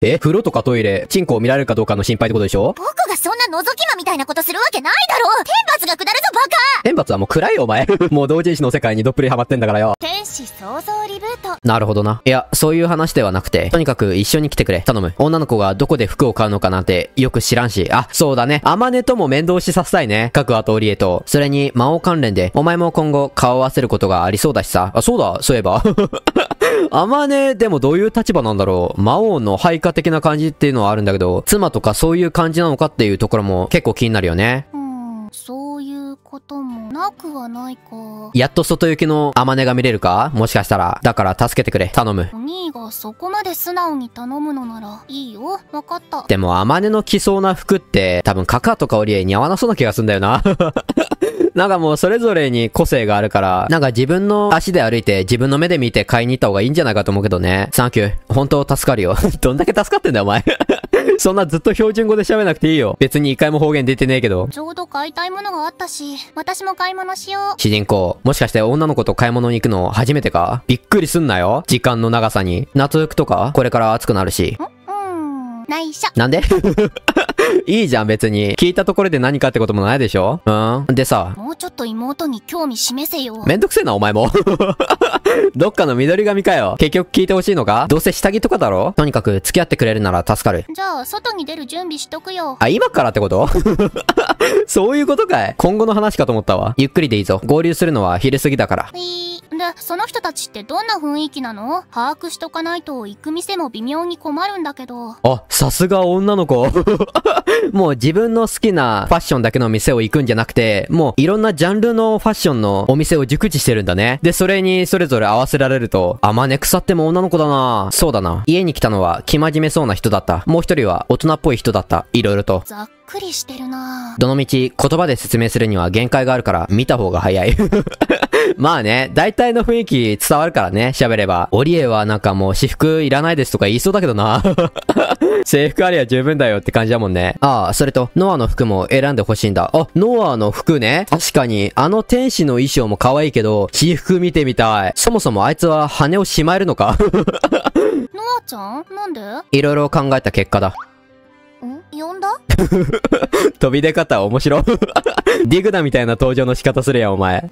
え風呂とかトイレ、チンコを見られるかどうかの心配ってことでしょ僕がそんな覗き魔みたいなことするわけないだろ天罰が下るぞバカ天罰はもう暗いよお前。もう同人誌の世界にどっぷりハマってんだからよ。天使創造リブート。なるほどな。いや、そういう話ではなくて、とにかく一緒に来てくれ。頼む。女の子がどこで服を買うのかなんてよく知らんし。あ、そうだね。アマネとも面倒しさせたいね。各アトリエと。それに、魔王関連で、お前も今後顔合わせることがありそうだしさ。あ、そうだ。そういえば。あまね、でもどういう立場なんだろう。魔王の配下的な感じっていうのはあるんだけど、妻とかそういう感じなのかっていうところも結構気になるよね。うん、そういうこともなくはないか。やっと外行きのあまねが見れるかもしかしたら。だから助けてくれ。頼む。お兄がそこまで素直に頼むのなら、いいよ。わかった。でもあまねの着そうな服って、多分カカとかオリエに合わなそうな気がすんだよな。なんかもうそれぞれに個性があるから、なんか自分の足で歩いて、自分の目で見て買いに行った方がいいんじゃないかと思うけどね。サンキュー。本当助かるよ。どんだけ助かってんだよ、お前 そんなずっと標準語で喋なくていいよ。別に一回も方言出てねえけど。ちょうど買いたいものがあったし、私も買い物しよう。主人公、もしかして女の子と買い物に行くの初めてかびっくりすんなよ。時間の長さに。夏服とか、これから暑くなるし。んうん。内緒。なんで いいじゃん、別に。聞いたところで何かってこともないでしょうん。でさ。もうちょっと妹に興味示せよ。めんどくせえな、お前も。どっかの緑髪かよ。結局聞いてほしいのかどうせ下着とかだろとにかく付き合ってくれるなら助かる。じゃあ、外に出る準備しとくよ。あ、今からってこと そういうことかい今後の話かと思ったわ。ゆっくりでいいぞ。合流するのは昼過ぎだから。で、その人たちってどんな雰囲気なの把握しとかないと行く店も微妙に困るんだけど。あ、さすが女の子。もう自分の好きなファッションだけの店を行くんじゃなくて、もういろんなジャンルのファッションのお店を熟知してるんだね。で、それにそれぞれ合わせられると、あ、まね腐っても女の子だなそうだな。家に来たのは生真面目そうな人だった。もう一人は大人っぽい人だった。色々と。ざっくりしてるなどのみち言葉で説明するには限界があるから見た方が早い まあね、大体の雰囲気伝わるからね、喋れば。オリエはなんかもう私服いらないですとか言いそうだけどな。制服ありゃ十分だよって感じだもんね。ああ、それと、ノアの服も選んでほしいんだ。あ、ノアの服ね。確かに、あの天使の衣装も可愛いけど、私服見てみたい。そもそもあいつは羽をしまえるのか ノアちゃんなんでいろいろ考えた結果だ。ん呼んだ 飛び出方面白ディグダみたいな登場の仕方するやん、お前。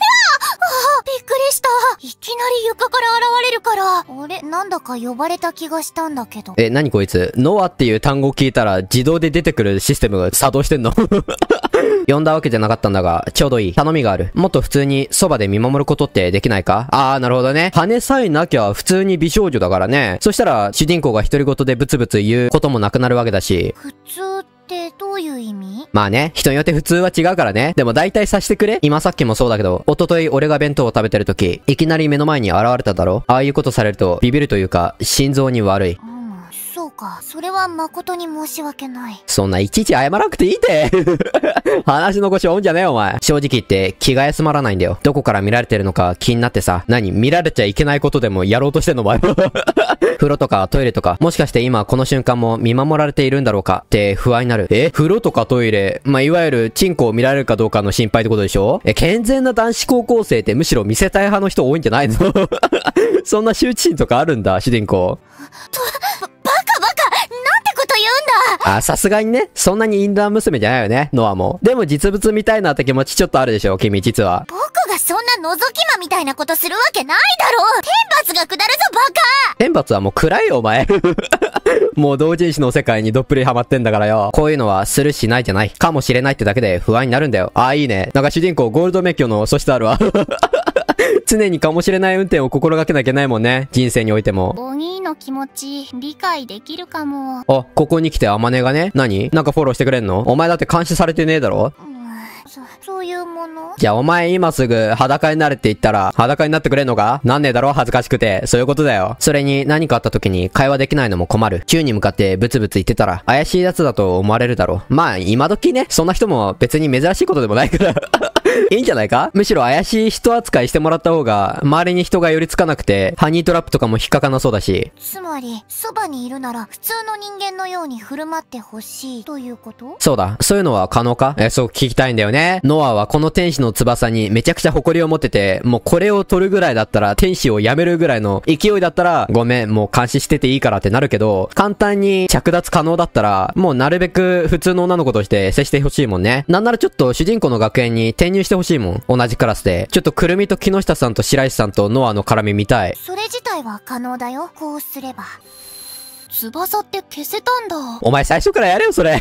いきなり床から現れるから、あれ、なんだか呼ばれた気がしたんだけど。え、なにこいつノアっていう単語聞いたら自動で出てくるシステムが作動してんの 呼んだわけじゃなかったんだが、ちょうどいい。頼みがある。もっと普通にそばで見守ることってできないかあー、なるほどね。羽さえなきゃ普通に美少女だからね。そしたら、主人公が独り言でブツブツ言うこともなくなるわけだし。普通ってってどういう意味まあね、人によって普通は違うからね。でも大体察してくれ今さっきもそうだけど、おととい俺が弁当を食べてる時、いきなり目の前に現れただろああいうことされると、ビビるというか、心臓に悪い。そうか。それは誠に申し訳ない。そんないちいち謝らなくていいて 話の腰おんじゃねえお前。正直言って気が休まらないんだよ。どこから見られてるのか気になってさ。何見られちゃいけないことでもやろうとしてんのお前。風呂とかトイレとか、もしかして今この瞬間も見守られているんだろうかって不安になる。え風呂とかトイレ、まあ、いわゆるチンコを見られるかどうかの心配ってことでしょえ、健全な男子高校生ってむしろ見せたい派の人多いんじゃないの そんな羞恥心とかあるんだ、主人公。あ、さすがにね、そんなにインドア娘じゃないよね、ノアも。でも実物見たいなって気持ちちょっとあるでしょ、君実は。僕がそんな覗き魔みたいなことするわけないだろう天罰が下るぞバカ天罰はもう暗いよお前 もう同人誌の世界にどっぷりハマってんだからよ。こういうのはするしないじゃない。かもしれないってだけで不安になるんだよ。ああ、いいね。なんか主人公ゴールドメッキョの素質あるわ。常にかもしれない運転を心がけなきゃいけないもんね。人生においても。ボニーの気持ち、理解できるかも。あ、ここに来てアマネがね、何なんかフォローしてくれんのお前だって監視されてねえだろ、うんそ、そういうものじゃあお前今すぐ裸になれって言ったら裸になってくれんのかなんねえだろ恥ずかしくて。そういうことだよ。それに何かあった時に会話できないのも困る。宙に向かってブツブツ言ってたら怪しい奴だと思われるだろう。まあ今時ね、そんな人も別に珍しいことでもないからいいんじゃないかむしろ怪しい人扱いしてもらった方が、周りに人が寄りつかなくて、ハニートラップとかも引っかかなそうだし。つまり、そばにいるなら、普通の人間のように振る舞ってほしいということそうだ。そういうのは可能かえ、そう聞きたいんだよね。ノアはこの天使の翼にめちゃくちゃ誇りを持ってて、もうこれを取るぐらいだったら、天使をやめるぐらいの勢いだったら、ごめん、もう監視してていいからってなるけど、簡単に着脱可能だったら、もうなるべく普通の女の子として接してほしいもんね。なんならちょっと主人公の学園に転入してほしいもん。同じクラスで。ちょっとくるみと木下さんと白石さんとノアの絡み見たい。それ自体は可能だよ。こうすれば。翼って消せたんだ。お前最初からやれよ、それ。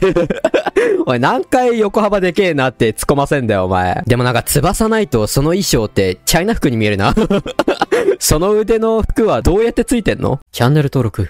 おい、何回横幅でけえなって突っ込ませんだよ、お前。でもなんか翼ないとその衣装ってチャイナ服に見えるな。その腕の服はどうやってついてんのチャンネル登録。